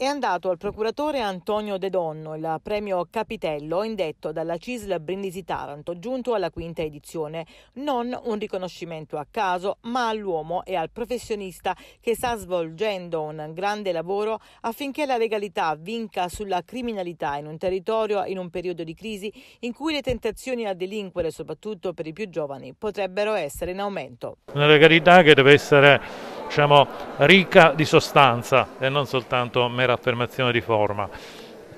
è andato al procuratore Antonio De Donno il premio Capitello indetto dalla CISL Brindisi Taranto, giunto alla quinta edizione. Non un riconoscimento a caso, ma all'uomo e al professionista che sta svolgendo un grande lavoro affinché la legalità vinca sulla criminalità in un territorio in un periodo di crisi in cui le tentazioni a delinquere, soprattutto per i più giovani, potrebbero essere in aumento. Una legalità che deve essere diciamo, ricca di sostanza e non soltanto mera affermazione di forma.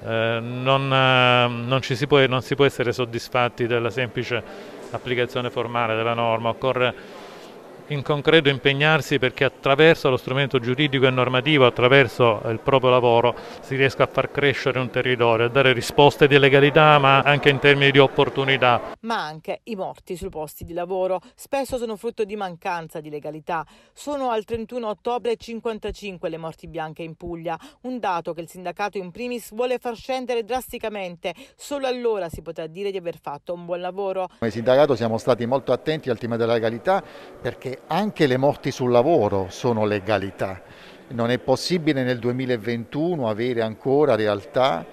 Eh, non, eh, non, si può, non si può essere soddisfatti della semplice applicazione formale della norma, occorre in concreto impegnarsi perché attraverso lo strumento giuridico e normativo, attraverso il proprio lavoro, si riesca a far crescere un territorio, a dare risposte di legalità ma anche in termini di opportunità. Ma anche i morti sui posti di lavoro spesso sono frutto di mancanza di legalità. Sono al 31 ottobre 55 le morti bianche in Puglia, un dato che il sindacato in primis vuole far scendere drasticamente. Solo allora si potrà dire di aver fatto un buon lavoro. Come sindacato siamo stati molto attenti al tema della legalità perché anche le morti sul lavoro sono legalità. Non è possibile nel 2021 avere ancora realtà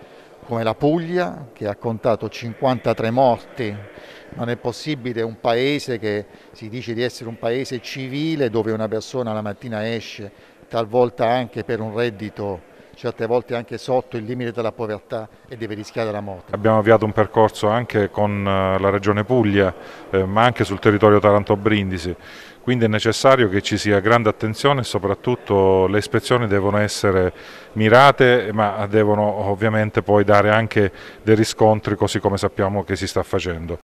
come la Puglia che ha contato 53 morti. Non è possibile un paese che si dice di essere un paese civile dove una persona la mattina esce talvolta anche per un reddito certe volte anche sotto il limite della povertà e deve rischiare la morte. Abbiamo avviato un percorso anche con eh, la Regione Puglia, eh, ma anche sul territorio Taranto-Brindisi, quindi è necessario che ci sia grande attenzione e soprattutto le ispezioni devono essere mirate, ma devono ovviamente poi dare anche dei riscontri, così come sappiamo che si sta facendo.